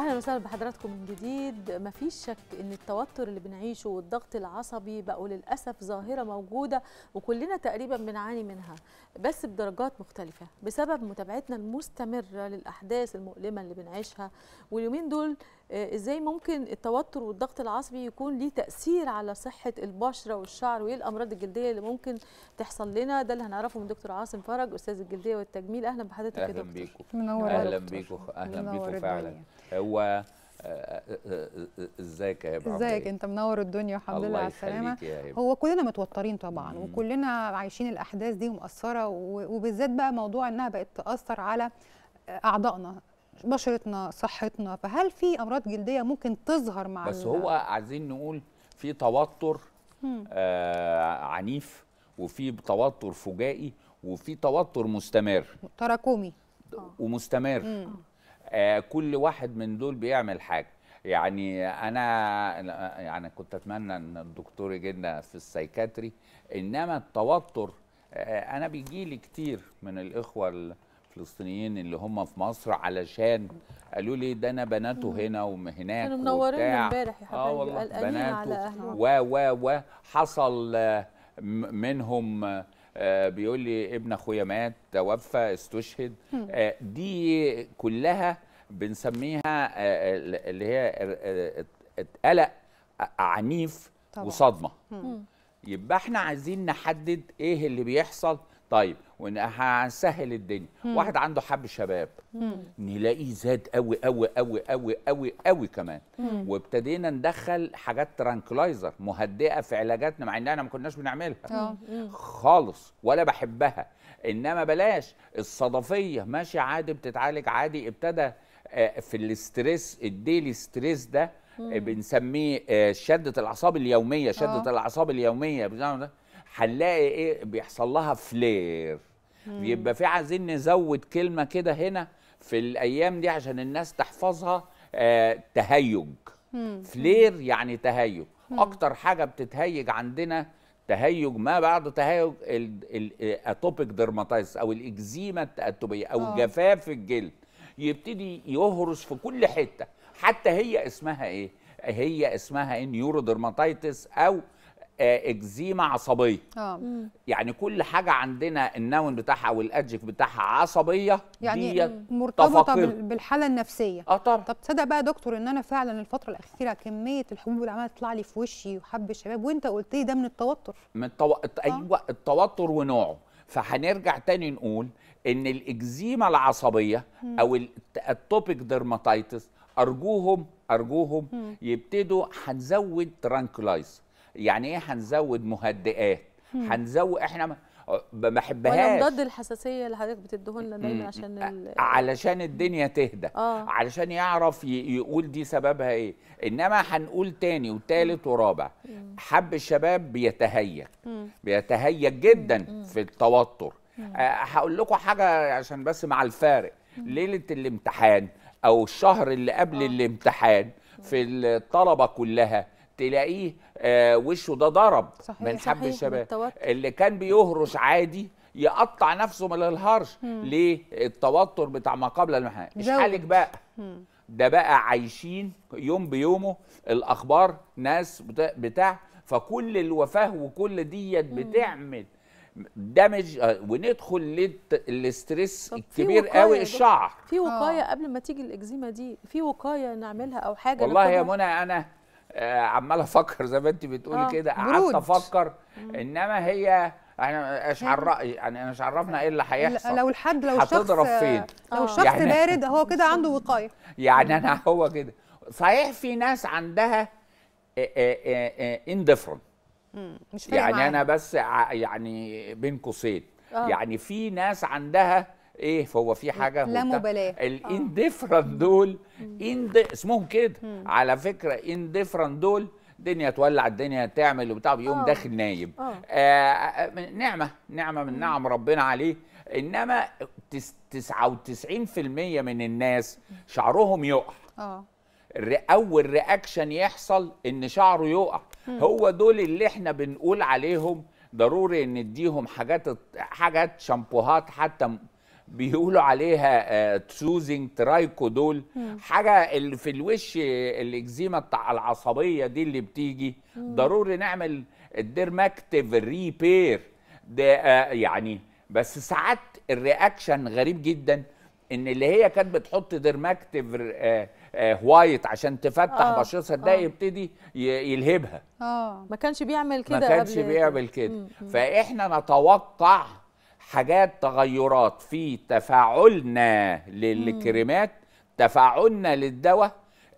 اهلا وسهلا بحضراتكم من جديد مفيش شك ان التوتر اللي بنعيشه والضغط العصبي بقوا للاسف ظاهره موجوده وكلنا تقريبا بنعاني منها بس بدرجات مختلفه بسبب متابعتنا المستمره للاحداث المؤلمه اللي بنعيشها واليومين دول آه، ازاي ممكن التوتر والضغط العصبي يكون ليه تاثير على صحه البشره والشعر وايه الامراض الجلديه اللي ممكن تحصل لنا ده اللي هنعرفه من دكتور عاصم فرج استاذ الجلديه والتجميل اهلا بحضرتك يا دكتور بيكو. منور اهلا بيكوا اهلا بيكم فعلا هو آه، آه، ازيك يا ابراهيم ازيك انت منور الدنيا الحمد لله على السلامه هو كلنا متوترين طبعا مم. وكلنا عايشين الاحداث دي ومؤثره وبالذات بقى موضوع انها بقت تاثر على اعضائنا بشرتنا صحتنا فهل في امراض جلديه ممكن تظهر مع بس هو عايزين نقول في توتر آه عنيف وفي توتر فجائي وفي توتر مستمر تراكمي آه. ومستمر آه كل واحد من دول بيعمل حاجه يعني انا يعني كنت اتمنى ان الدكتور يجينا في السايكاتري انما التوتر آه انا بيجي لي كتير من الاخوه فلسطينيين اللي هم في مصر علشان قالوا لي ده انا بناته هنا وهناك كانوا منوريننا امبارح يا حبايبي اه والله بناته و و و حصل آه، منهم آه، بيقول لي ابن اخويا مات توفى استشهد آه، دي كلها بنسميها اللي هي قلق عنيف طبعا. وصدمه يبقى احنا عايزين نحدد ايه اللي بيحصل طيب وهنسهل الدنيا مم. واحد عنده حب شباب مم. نلاقيه زاد قوي قوي قوي قوي قوي قوي كمان وابتدينا ندخل حاجات ترانكلايزر مهدئه في علاجاتنا مع اننا ما كناش بنعملها اه. مم. خالص ولا بحبها انما بلاش الصدفيه ماشي عادي بتتعالج عادي ابتدى آه، في الاستريس الديلي ستريس ده آه، بنسميه شده الاعصاب اليوميه شده الاعصاب اليوميه هنلاقي ايه بيحصل لها فلير يبقى في عايزين نزود كلمه كده هنا في الايام دي عشان الناس تحفظها آه تهيج فلير يعني تهيج اكتر حاجه بتتهيج عندنا تهيج ما بعد تهيج الاتوبيك ديرماتايتس او الاكزيما التاتبيه او أوه. جفاف الجلد يبتدي يهرس في كل حته حتى هي اسمها ايه هي اسمها نيورودرماتايتس او آه، اكزيما عصبيه آه. يعني كل حاجه عندنا النون بتاعها او الادجكت بتاعها عصبيه يعني مرتبطه بالحاله النفسيه اه طبعا طب تصدق بقى يا دكتور ان انا فعلا الفتره الاخيره كميه الحبوب اللي عماله تطلع لي في وشي وحب الشباب وانت قلت لي ده من التوتر من التو... آه. ايوه التوتر ونوعه فهنرجع تاني نقول ان الاكزيما العصبيه او التوبيك ديرماتيتس ارجوهم ارجوهم م. يبتدوا هنزود ترانكلايزر يعني ايه هنزود مهدئات هنزود احنا ما بحبهاش ولا مضاد الحساسيه اللي حضرتك بتديهولنا دايما عشان ال... علشان الدنيا تهدى آه. علشان يعرف يقول دي سببها ايه انما هنقول تاني وتالت ورابع مم. حب الشباب بيتهيج بيتهيج جدا مم. في التوتر هقول لكم حاجه عشان بس مع الفارق ليله الامتحان او الشهر اللي قبل آه. الامتحان في الطلبه كلها تلاقيه آه وشه ده ضرب صحيح من حب الشباب اللي كان بيهرش عادي يقطع نفسه من الهرش ليه التوتر بتاع ما قبل مش حالك بقى ده بقى عايشين يوم بيومه الاخبار ناس بتاع فكل الوفاه وكل ديت بتعمل دمج آه، وندخل للاستريس الكبير قوي الشعر في وقايه آه. قبل ما تيجي الاكزيما دي في وقايه نعملها او حاجه والله يا منى انا آه، عمال افكر زي ما انت بتقولي آه، كده قعدت افكر انما هي احنا مش عرقي يعني مش عرفنا ايه اللي هيحصل لو الحد لو الشخص فين لو آه. الشخص يعني بارد هو كده عنده وقايه يعني انا هو كده صحيح في ناس عندها اندفرنت مش يعني معنا. انا بس يعني بين قوسين يعني في ناس عندها ايه فهو في حاجه لا مبالاه الانديفرنت اه. دول اند اسمهم كده على فكره انديفرنت دول الدنيا تولع الدنيا تعمل وبتاع بيقوم اه. داخل نايم اه. آه نعمه نعمه من نعم ربنا عليه انما 99% من الناس شعرهم يقع اه اول رياكشن يحصل ان شعره يقع هو دول اللي احنا بنقول عليهم ضروري نديهم حاجات حاجات شامبوهات حتى بيقولوا عليها تسوزنج آه، ترايكودول حاجه اللي في الوش الاكزيما العصبيه دي اللي بتيجي ضروري نعمل الديرماكتيف ريبير ده آه، يعني بس ساعات الرياكشن غريب جدا ان اللي هي كانت بتحط ديرماكتيف آه، وايت عشان تفتح بشرتها ده يبتدي يلهبها اه ما كانش بيعمل كده ما كانش بيعمل كده فاحنا نتوقع حاجات تغيرات في تفاعلنا للكريمات تفاعلنا للدواء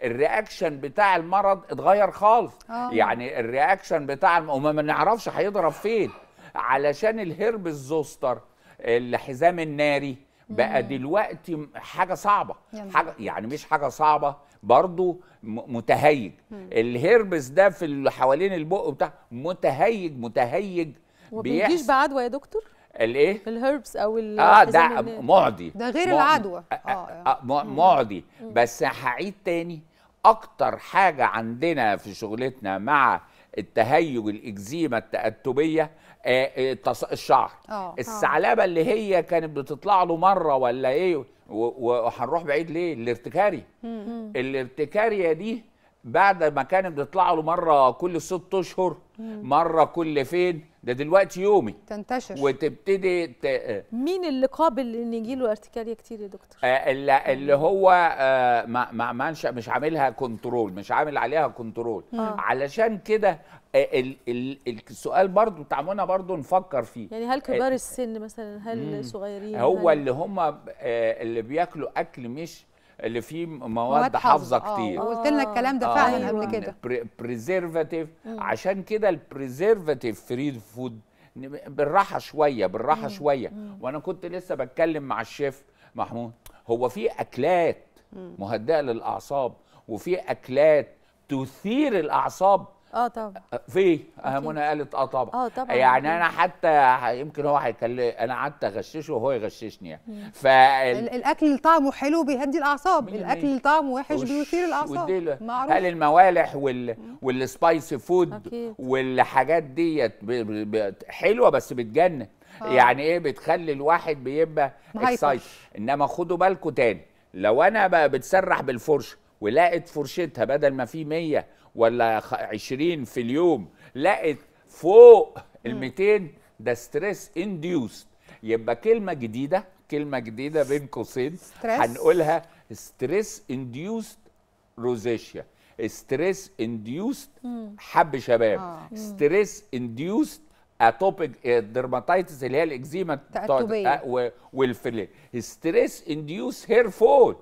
الرياكشن بتاع المرض اتغير خالص آه. يعني الرياكشن بتاع الم... وما ما نعرفش هيضرب فين علشان الهرب الزوستر الحزام الناري بقى مم. دلوقتي حاجه صعبه يعني. حاجه يعني مش حاجه صعبه برضو متهيج مم. الهربس ده في حوالين البق بتاع متهيج متهيج وبيجيش بعدوى يا دكتور الايه الهربس او اه ده معدي ده غير معدي. العدوى اه, آه، يعني. معدي بس هعيد تاني اكتر حاجه عندنا في شغلتنا مع التهيج الاكزيما التأتبيه آه، آه، الشعر أوه. الثعلبه اللي هي كانت بتطلع له مره ولا ايه وهنروح بعيد ليه الارتكاري مم. الارتكاريه دي بعد ما كانت بتطلع له مره كل ست اشهر مره كل فين ده دلوقتي يومي تنتشر وتبتدي ت... مين اللي قابل ان يجي له ارتكاليه كتير يا دكتور؟ آه اللي, اللي هو آه ما ما مش عاملها كنترول مش عامل عليها كنترول آه. علشان كده آه، ال... ال... السؤال برضو تعاملنا برضو نفكر فيه يعني هل كبار آه، السن مثلا هل صغيرين هو هل... اللي هم آه، اللي بياكلوا اكل مش اللي فيه مواد حافظه كتير آه، قلت لنا الكلام ده آه، فعلا قبل كده بريزرفاتيف عشان كده البريزرفاتيف فري فود بالراحه شويه بالراحه مم. شويه مم. وانا كنت لسه بتكلم مع الشيف محمود هو في اكلات مهدئه للاعصاب وفي اكلات تثير الاعصاب اه طبعا أه، في أه، منى قالت اه طبعا اه طبعا يعني انا حتى يمكن هو هيكلم انا قعدت اغششه وهو يغششني يعني فال... الاكل اللي طعمه حلو بيهدي الاعصاب الاكل اللي طعمه وحش بيثير الاعصاب معروف هل الموالح وال... والسبايسي فود أكيد. والحاجات ديت ب... ب... حلوه بس بتجنن آه. يعني ايه بتخلي الواحد بيبقى اكسايت انما خدوا بالكم تاني لو انا بقى بتسرح بالفرشه ولقيت فرشتها بدل ما في 100 ولا 20 في اليوم لقت فوق ال 200 ده ستريس انديوست يبقى كلمه جديده كلمه جديده بين قوسين هنقولها ستريس انديوست روزيشيا ستريس انديوست حب شباب ستريس انديوست اتوبيك درماتيتس اللي هي الاكزيما والفلي ستريس انديوس هير فول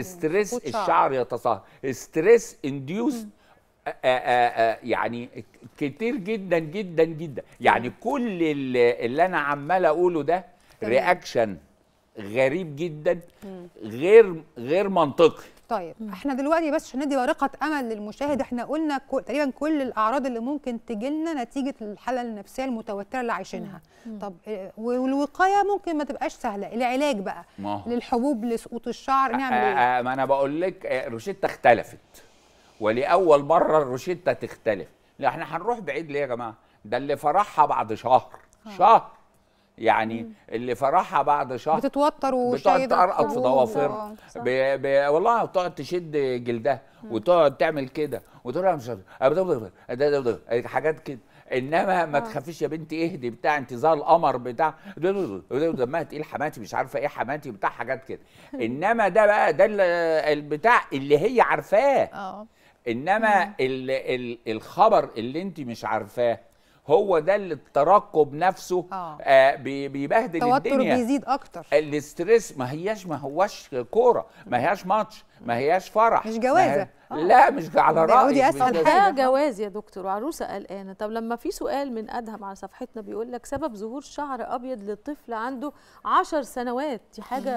ستريس الشعر يتصهر ستريس انديوس آه، آه، آه، يعني كتير جدا جدا جدا يعني كل اللي, اللي انا عمال اقوله ده رياكشن غريب جدا غير غير منطقي طيب احنا دلوقتي بس عشان ندي ورقه امل للمشاهد احنا قلنا تقريبا كل الاعراض اللي ممكن تجي لنا نتيجه الحاله النفسيه المتوتره اللي عايشينها طب والوقايه ممكن ما تبقاش سهله العلاج بقى للحبوب لسقوط الشعر نعمل ايه ما انا بقول لك روشيتا اختلفت ولاول مره الروشته تختلف لا احنا هنروح بعيد ليه يا جماعه ده اللي فرحها بعد شهر اه. شهر يعني مم. اللي فرحها بعد شهر بتتوتر وشايده بتقعد في ضوافر اه، والله بتقعد تشد جلدها وتقعد تعمل كده وتقول لها مش إيه. حاجات كده انما ما اه. تخافيش يا بنتي اهدي بتاع انت زي القمر بتاع دمها تقيل حماتي مش عارفه ايه حماتي بتاع حاجات كده انما ده بقى ده البتاع اللي هي عارفاه اه انما ال ال الخبر اللي انت مش عارفاه هو ده اللي الترقب نفسه آه. آه بيبهدل الدنيا بيزيد اكتر الاستريس ما هياش ما هواش كوره ما هياش ماتش ما هياش فرح مش جوازه آه. لا مش على رايي دي اسهل حاجه جواز يا دكتور وعروسه قلقانه طب لما في سؤال من ادهم على صفحتنا بيقول لك سبب ظهور شعر ابيض للطفل عنده 10 سنوات دي حاجه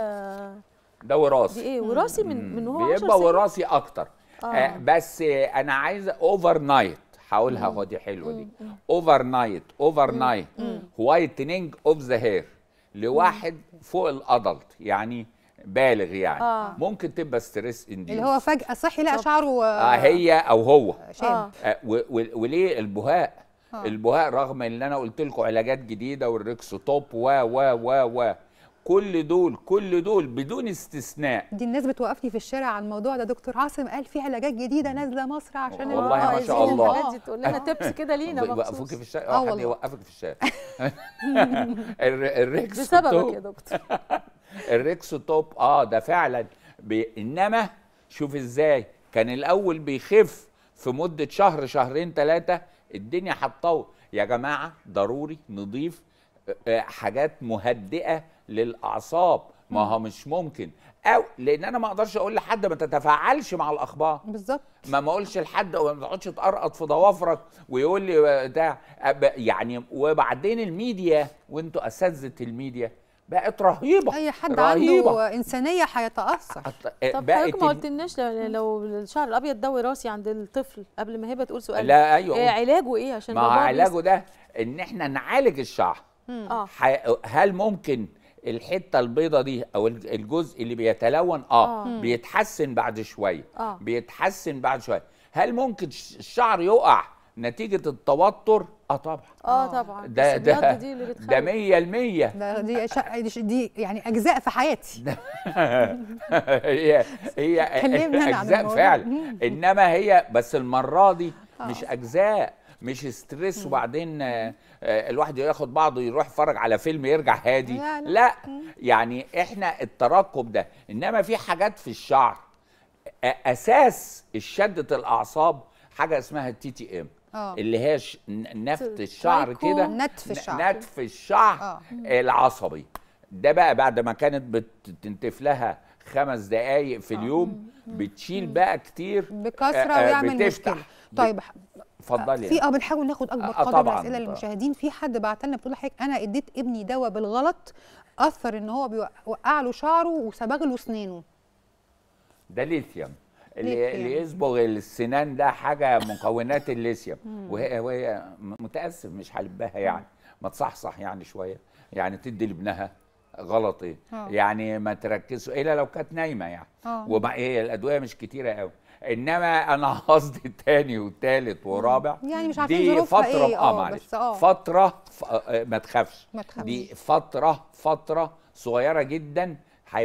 ده وراثي دي ايه وراثي من من هو بيبقى وراثي اكتر آه. آه. بس انا عايزه اوفر نايت هقولها اهو دي حلوه دي اوفر نايت اوفر نايت وايتنينج اوف ذا هير لواحد فوق الادلت يعني بالغ يعني آه. ممكن تبقى ستريس اندي اللي هو فجاه صحي لقى شعره آه،, آه هي او هو آه. آه, آه، وليه البهاء آه. البهاء رغم ان انا قلت لكم علاجات جديده والريكسوتوب و و و و كل دول كل دول بدون استثناء دي الناس بتوقفني في الشارع على الموضوع ده دكتور عاصم قال في علاجات جديده نازله مصر عشان والله ما شاء الله دي تقول لنا تبس كده لينا يوقفوك في الشارع اه, آه، حد يوقفك في الشارع الريكس بسببك يا دكتور الريكس توب اه ده فعلا انما شوف ازاي كان الاول بيخف في مده شهر شهرين ثلاثه الدنيا هتطول يا جماعه ضروري نضيف آه، آه، حاجات مهدئه للاعصاب ما هو مش ممكن او لان انا ما اقدرش اقول لحد ما تتفاعلش مع الاخبار بالظبط ما ما اقولش لحد وما تقعدش تقرقط في ضوافرك ويقول لي ده يعني وبعدين الميديا وانتوا اساتذه الميديا بقت رهيبه اي حد رهيبة. عنده انسانيه هيتاثر طب حضرتك ما قلتلناش لو الشعر الابيض ده وراثي عند الطفل قبل ما هي بتقول سؤال لا ايوه إيه علاجه ايه عشان ما علاجه ده ان احنا نعالج الشعر اه هل ممكن الحته البيضه دي او الجزء اللي بيتلون اه, آه. بيتحسن بعد شويه آه. بيتحسن بعد شويه هل ممكن الشعر يقع نتيجه التوتر اه طبعا اه, آه. طبعا ده ده دي اللي ده 100% دي دي يعني اجزاء في حياتي هي هي اجزاء فعلا انما هي بس المره دي آه. مش اجزاء مش ستريس وبعدين آه، الواحد ياخد بعضه يروح يتفرج على فيلم يرجع هادي لا, يعني احنا الترقب ده انما في حاجات في الشعر اساس شده الاعصاب حاجه اسمها التي تي ام أوه. اللي هي نفت الشعر كده نتف الشعر نتف الشعر أوه. العصبي ده بقى بعد ما كانت بتنتف لها خمس دقايق في آه. اليوم بتشيل بقى كتير بكثره آه، آه، ويعمل مشكله طيب اتفضلي يعني. في اه بنحاول ناخد اكبر آه، قدر من الاسئله للمشاهدين في حد بعت لنا بتقول لحضرتك انا اديت ابني دواء بالغلط اثر ان هو بيوقع له شعره وسبغ له سنانه ده ليثيوم اللي يصبغ السنان ده حاجه مكونات الليثيوم وهي وهي متاسف مش حلبها يعني ما تصحصح يعني شويه يعني تدي لابنها غلط ايه أوه. يعني ما تركزوا الا لو كانت نايمه يعني أوه. وما ايه الادويه مش كتيره قوي انما انا قصدي تاني وتالت ورابع يعني مش عارفين دي فتره ايه اه, آه، معلش آه. فتره ف... آه، ما تخافش ما تخافش دي فتره فتره صغيره جدا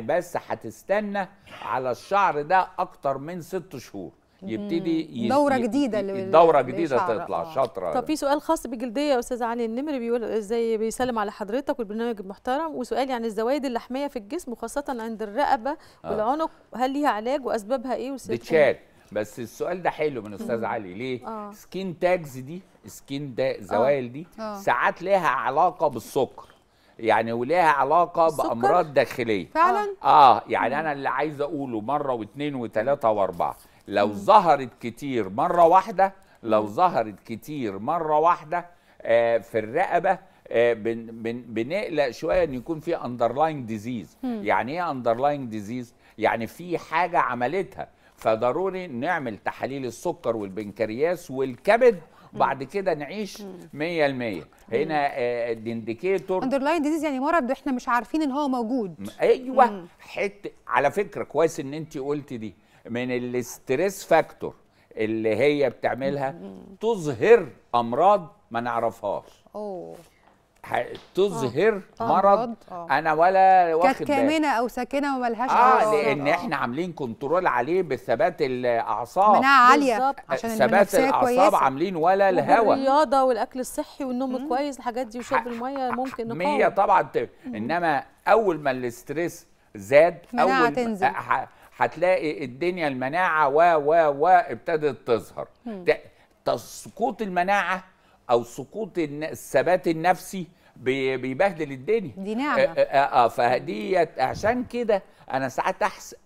بس هتستنى على الشعر ده اكتر من ست شهور يبتدي دوره جديده دوره جديده تطلع آه. شاطره طب في سؤال خاص بالجلديه يا استاذ علي النمر بيقول ازاي بيسلم على حضرتك والبرنامج المحترم وسؤال يعني الزوايد اللحميه في الجسم وخاصه عند الرقبه آه. والعنق هل ليها علاج واسبابها ايه والسبب بس السؤال ده حلو من استاذ علي ليه آه. سكين تاجز دي سكين زوائل آه. دي آه. ساعات ليها علاقه بالسكر يعني وليها علاقه السكر؟ بامراض داخليه فعلا اه, آه. يعني مم. انا اللي عايز اقوله مره واثنين وثلاثه واربعه لو ظهرت كتير مره واحده لو ظهرت كتير مره واحده آه، في الرقبه آه، بنقلق شويه ان يكون في underlying ديزيز يعني ايه underlying ديزيز يعني في حاجه عملتها فضروري نعمل تحاليل السكر والبنكرياس والكبد بعد كده نعيش 100% هنا الانديكيتور اندرلاين ديزيز يعني مرض احنا مش عارفين ان هو موجود ايوه حته على فكره كويس ان انت قلتي دي من الاستريس فاكتور اللي هي بتعملها تظهر امراض ما نعرفهاش اوه تظهر آه. مرض آه. انا ولا واخد كانت كامنه او ساكنه وما آه، علاقه اه لان آه. احنا عاملين كنترول عليه بثبات الاعصاب مناعه عاليه عشان ثبات الاعصاب عاملين ولا الهواء الرياضه والاكل الصحي والنوم كويس الحاجات دي وشرب الميه ممكن نقاوم 100 طبعا انما اول ما الاستريس زاد اول تنزل. هتلاقي الدنيا المناعه و و و ابتدت تظهر سقوط المناعه او سقوط الثبات النفسي بيبهدل الدنيا دي نعمه اه فديت عشان كده انا ساعات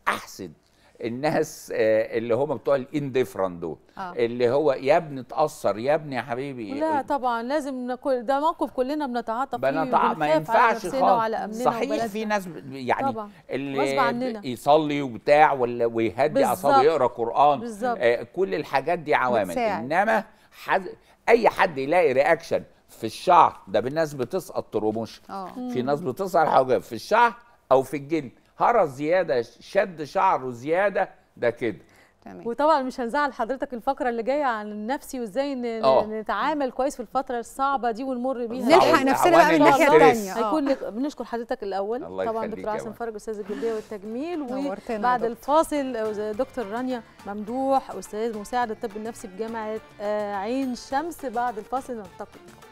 احسد الناس آه، اللي هم بتوع الانديفرنت دول آه. اللي هو يا ابني اتاثر يا ابني يا حبيبي لا طبعا لازم ده موقف كلنا بنتعاطف فيه بنتع... ما ينفعش خالص صحيح في ناس يعني طبعا. اللي يصلي وبتاع ولا ويهدي اعصابه يقرا قران آه كل الحاجات دي عوامل بتساعد. انما حد... اي حد يلاقي رياكشن في الشعر ده بالناس بتسقط ترموش آه. في ناس بتسقط حاجه في الشعر او في الجلد هرى زياده شد شعره زياده ده كده تمام. وطبعا مش هنزعل حضرتك الفقره اللي جايه عن النفسي وازاي آه. نتعامل كويس في الفتره الصعبه دي ونمر بيها نلحق نفسنا بقى من الناحيه الثانيه هيكون بنشكر حضرتك الاول الله طبعا دكتور عاصم فرج استاذ الجلديه والتجميل وبعد الفاصل دكتور رانيا ممدوح استاذ مساعد الطب النفسي بجامعه آه، عين شمس بعد الفاصل نلتقي